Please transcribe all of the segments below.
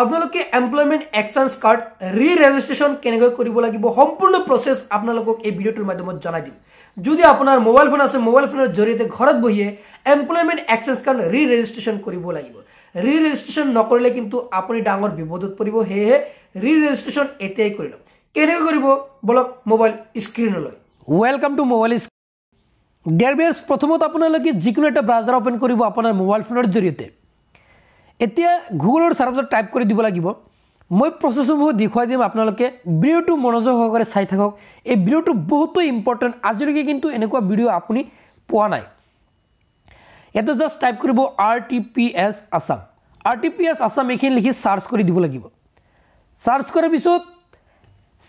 আপোনালোকে employment exchange card re registration কেনেকৈ কৰিব লাগিব সম্পূৰ্ণ প্ৰচেছ আপোনালোকক এই ভিডিঅ'টোৰ মাধ্যমত জনাই দিম যদি আপোনাৰ মোবাইল ফোন আছে মোবাইল ফোনৰ জৰিয়তে ঘৰত বহিয়ে employment exchange card re registration কৰিব লাগিব ৰি ৰেজিষ্ট্ৰেশ্যন নকৰিলে কিন্তু আপুনি ডাঙৰ বিপদত পৰিব সেয়েহে ৰি ৰেজিষ্ট্ৰেশ্যন এতিয়াই কৰি লওক কেনেকৈ কৰিব বলক মোবাইল স্ক্ৰীণলৈ welcome to mobile screen dear viewers প্ৰথমত আপোনালোকে যিকোনো এটা ব্ৰাউজাৰ অ'পেন কৰিব আপোনাৰ মোবাইল ফোনৰ জৰিয়তে এতিয়া গুগলৰ চাৰ্ভাৰত টাইপ কৰি দিব লাগিব মই প্ৰচেছসমূহ দেখুৱাই দিম আপোনালোকে ভিডিঅ'টো মনোযোগ সহকাৰে চাই থাকক এই ভিডিঅ'টো বহুতো ইম্পৰ্টেণ্ট আজিলৈকে কিন্তু এনেকুৱা ভিডিঅ' আপুনি পোৱা নাই ইয়াতে জাষ্ট টাইপ কৰিব R T P S Assam R T P S Assam এইখিনি লিখি চাৰ্চ কৰি দিব লাগিব চাৰ্চ কৰাৰ পিছত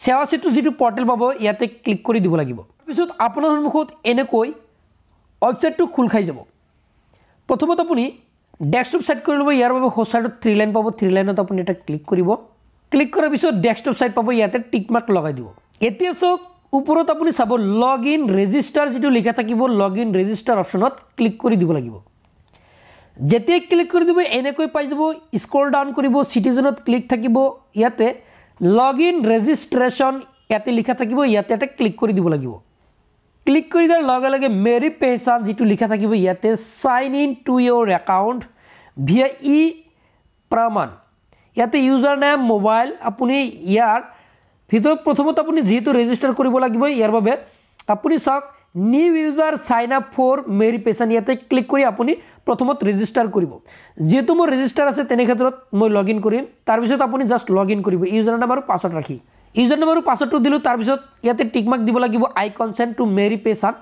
সেৱা চিটো যিটো পৰ্টেল পাব ইয়াতে ক্লিক কৰি দিব লাগিব তাৰপিছত আপোনাৰ সন্মুখত এনেকৈ ৱেবছাইটটো খোল খাই যাব প্ৰথমতে আপুনি ডেস্কটপ সাইট কৰে লোক ইয়াৰ হোস সাইডত থ্ৰি লাইন পাব থ্ৰি লাইনত আপুনি এটা ক্লিক কৰিব ক্লিক কৰাৰ পিছত ডেস্কটপ সাইট পাব ইয়াতে টিক মাৰ্ক লগাই দিব এতিয়া চক ওপৰত আপুনি চাব লগ ইন ৰেজিষ্টাৰ যিটো লিখা থাকিব লগ ইন ৰেজিষ্টাৰ অপশনত ক্লিক কৰি দিব লাগিব যেতিয়া ক্লিক কৰি দিব এনেকৈ পাই যাব স্কোল ডাউন কৰিব সিটিজনত ক্লিক থাকিব ইয়াতে লগ ইন ৰেজিস্ট্ৰেশন ইয়াতে লিখা থাকিব ইয়াতে এটা ক্লিক কৰি দিব লাগিব ক্লিক কৰি দিয়াৰ লগে লগে মেৰি পেহচান যিটো লিখা থাকিব ইয়াতে sign in to your account via e Pramaan ইয়াতে ইউজাৰ নেম মোবাইল আপুনি ইয়াৰ ভিতৰত প্ৰথমতে আপুনি যিহেতু ৰেজিষ্টাৰ কৰিব লাগিব ইয়াৰ বাবে আপুনি চাওক new user sign up for MeriPehchaan ইয়াতে ক্লিক কৰি আপুনি প্ৰথমত ৰেজিষ্টাৰ কৰিব যিহেতু মোৰ ৰেজিষ্টাৰ আছে তেনে ক্ষেত্ৰত মই লগ ইন কৰিম তাৰপিছত আপুনি জাষ্ট লগ ইন কৰিব ইউজাৰ নাম আৰু পাছত ৰাখি ইউজাৰ নাম আৰু পাছতটো দিলোঁ তাৰপিছত ইয়াতে টিকমাক দিব লাগিব I consent to MeriPehchaan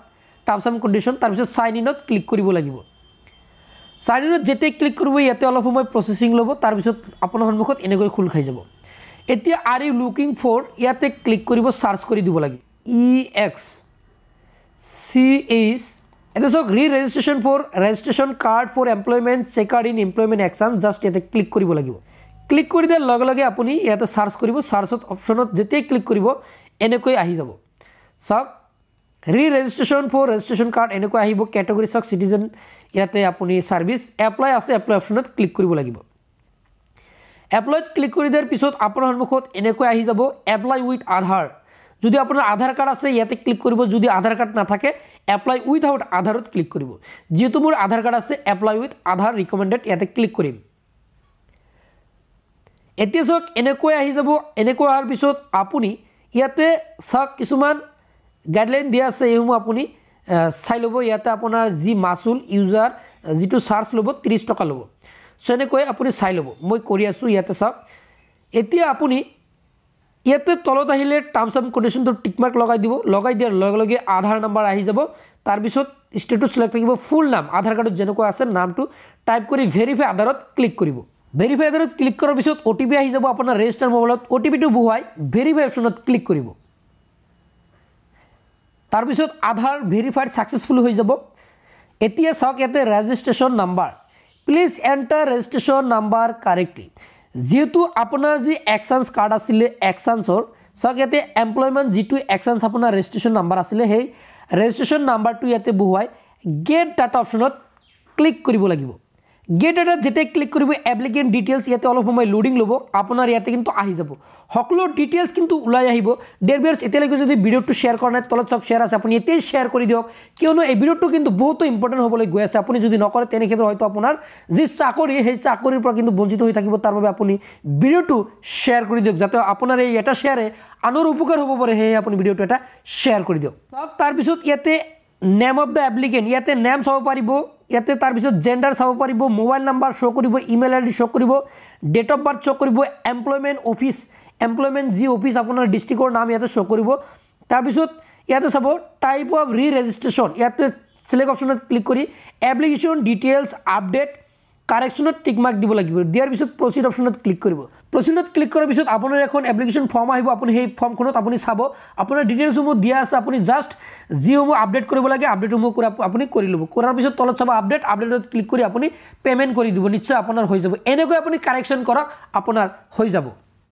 terms and condition তাৰপিছত চাইন ইনত ক্লিক কৰিব লাগিব চাৰিনত যেতিয়াই ক্লিক কৰিব ইয়াতে অলপ সময় প্ৰচেছিং ল'ব তাৰপিছত আপোনাৰ সন্মুখত এনেকৈ খোল খাই যাব এতিয়া আৰ ইউ লুকিং ফৰ ইয়াতে ক্লিক কৰিব চাৰ্চ কৰি দিব লাগিব ই এক্স চি এইচ এতিয়া চাওক re registration for registration card for employment seeker in employment exchange just ইয়াতে ক্লিক কৰিব লাগিব ক্লিক কৰি দিয়াৰ লগে লগে আপুনি ইয়াতে চাৰ্চ কৰিব চাৰ্চত অপশ্যনত যেতিয়াই ক্লিক কৰিব এনেকৈ আহি যাব চাওক re registration for registration card এনেকুৱা আহিব কেটেগৰিজ অফ চিটিজেন ইয়াতে আপুনি ছাৰ্ভিচ এপ্লাই আছে এপ্লাই অপশ্যনত ক্লিক কৰিব লাগিব এপ্লাইত ক্লিক কৰি দিয়াৰ পিছত আপোনাৰ সন্মুখত এনেকৈ আহি যাব এপ্লাই উইথ আধাৰ যদি আপোনাৰ আধাৰ কাৰ্ড আছে ইয়াতে ক্লিক কৰিব যদি আধাৰ কাৰ্ড নাথাকে এপ্লাই উইথআউট আধাৰত ক্লিক কৰিব যিহেতু মোৰ আধাৰ কাৰ্ড আছে এপ্লাই উইথ আধাৰ ৰিকমেণ্ডেড ইয়াতে ক্লিক কৰিম এতিয়া চাওক এনেকৈ আহি যাব এনেকৈ অহাৰ পিছত আপুনি ইয়াতে চাওক কিছুমান গাইডলাইন দিয়া আছে এইসমূহ আপুনি চাই ল'ব ইয়াতে আপোনাৰ যি মাচুল ইউজাৰ যিটো চাৰ্জ ল'ব ত্ৰিছ টকা ল'ব চ' এনেকৈ আপুনি চাই ল'ব মই কৰি আছোঁ ইয়াতে চাওক এতিয়া আপুনি ইয়াতে তলত আহিলে টাৰ্মছ এণ্ড কণ্ডিশ্যনটো টিকমাৰ্ক লগাই দিব লগাই দিয়াৰ লগে লগে আধাৰ নাম্বাৰ আহি যাব তাৰপিছত ষ্টেটটো চিলেক্ট থাকিব ফুল নাম আধাৰ কাৰ্ডত যেনেকুৱা আছে নামটো টাইপ কৰি ভেৰিফাই আধাৰত ক্লিক কৰিব ভেৰিফাই আধাৰত ক্লিক কৰাৰ পিছত অ' টি পি আহি যাব আপোনাৰ ৰেজিষ্টাৰ মোবাইলত অ' টি পিটো বহুৱাই ভেৰিফাই অপশ্যনত ক্লিক কৰিব তাৰপিছত আধাৰ ভেৰিফাইড ছাকচেছফুল হৈ যাব এতিয়া চাওক ইয়াতে registration number please enter registration number correctly যিহেতু আপোনাৰ যি এক্সেঞ্চ কাৰ্ড আছিলে এক্সেঞ্চৰ চাওক ইয়াতে এমপ্লয়মেণ্ট যিটো এক্সেঞ্চ আপোনাৰ ৰেজিষ্ট্ৰেশ্যন নাম্বাৰ আছিলে সেই ৰেজিষ্ট্ৰেশ্যন নাম্বাৰটো ইয়াতে বহুৱাই গেট ডাটা অপশ্যনত ক্লিক কৰিব লাগিব গেট ডেটাত যেতিয়া ক্লিক কৰিব এপ্লিকেণ্ট ডিটেইলছ ইয়াতে অলপ সময় লোডিং ল'ব আপোনাৰ ইয়াতে কিন্তু আহি যাব সকলো ডিটেইলছ কিন্তু ওলাই আহিব ডেৰ বিয়াৰ্ছ এতিয়ালৈকে যদি ভিডিঅ'টো শ্বেয়াৰ কৰা নাই তলত চাওক শ্বেয়াৰ আছে আপুনি এতিয়াই শ্বেয়াৰ কৰি দিয়ক কিয়নো এই ভিডিঅ'টো কিন্তু বহুতো ইম্পৰ্টেণ্ট হ'বলৈ গৈ আছে আপুনি যদি নকৰে তেনেক্ষেত্ৰত হয়তো আপোনাৰ যি চাকৰি সেই চাকৰিৰ পৰা কিন্তু বঞ্চিত হৈ থাকিব তাৰ বাবে আপুনি ভিডিঅ'টো শ্বেয়াৰ কৰি দিয়ক যাতে আপোনাৰ এই এটা শ্বেয়াৰে আনৰ উপকাৰ হ'ব পাৰে সেয়ে আপুনি ভিডিঅ'টো এটা শ্বেয়াৰ কৰি দিয়ক চাওক তাৰপিছত ইয়াতে নেম অফ দ্য এপ্লিকেণ্ট ইয়াতে নেম চাব পাৰিব ইয়াতে তাৰপিছত জেণ্ডাৰ চাব পাৰিব মোবাইল নাম্বাৰ শ্ব' কৰিব ইমেইল আই ডি শ্ব' কৰিব ডেট অফ বাৰ্থ শ্ব' কৰিব এমপ্লয়মেণ্ট অফিচ এমপ্লয়মেণ্ট যি অফিচ আপোনাৰ ডিষ্ট্ৰিক্টৰ নাম ইয়াতে শ্ব' কৰিব তাৰপিছত ইয়াতে চাব টাইপ অফ ৰি ৰেজিষ্ট্ৰেশ্যন ইয়াতে চিলেক্ট অপশ্যনত ক্লিক কৰি এপ্লিকেশ্যন ডিটেইলছ আপডেট কাৰেকশ্যনত টিকমাৰ্ক দিব লাগিব দিয়াৰ পিছত প্ৰচিড অপশ্যনত ক্লিক কৰিব প্ৰচিডত ক্লিক কৰাৰ পিছত আপোনাৰ এখন এপ্লিকেশ্যন ফৰ্ম আহিব আপুনি সেই ফৰ্মখনত আপুনি চাব আপোনাৰ ডিটেইলছসমূহ দিয়া আছে আপুনি জাষ্ট যিসমূহ আপডেট কৰিব লাগে আপডেটসমূহ কৰা আপুনি কৰি ল'ব কৰাৰ পিছত তলত চাব আপডেট আপডেটত ক্লিক কৰি আপুনি পে'মেণ্ট কৰি দিব নিশ্চয় আপোনাৰ হৈ যাব এনেকৈ আপুনি কাৰেকশ্যন কৰক আপোনাৰ হৈ যাব